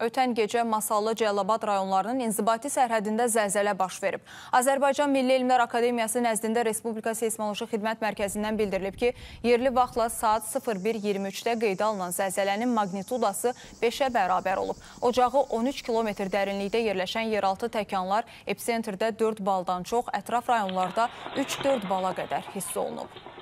Ötən gecə Masallı Cəlabad rayonlarının inzibati sərhədində zəlzələ baş verib. Azərbaycan Milli Elmlər Akademiyası nəzdində Respublika Seismoloji Xidmət Mərkəzindən bildirilib ki, yerli vaxtla saat 01.23-də qeydə alınan zəlzələnin magnitudası 5-ə bərabər olub. Ocağı 13 kilometr dərinlikdə yerləşən yeraltı təkanlar episentrdə 4 baldan çox, ətraf rayonlarda 3-4 bala qədər hiss olunub.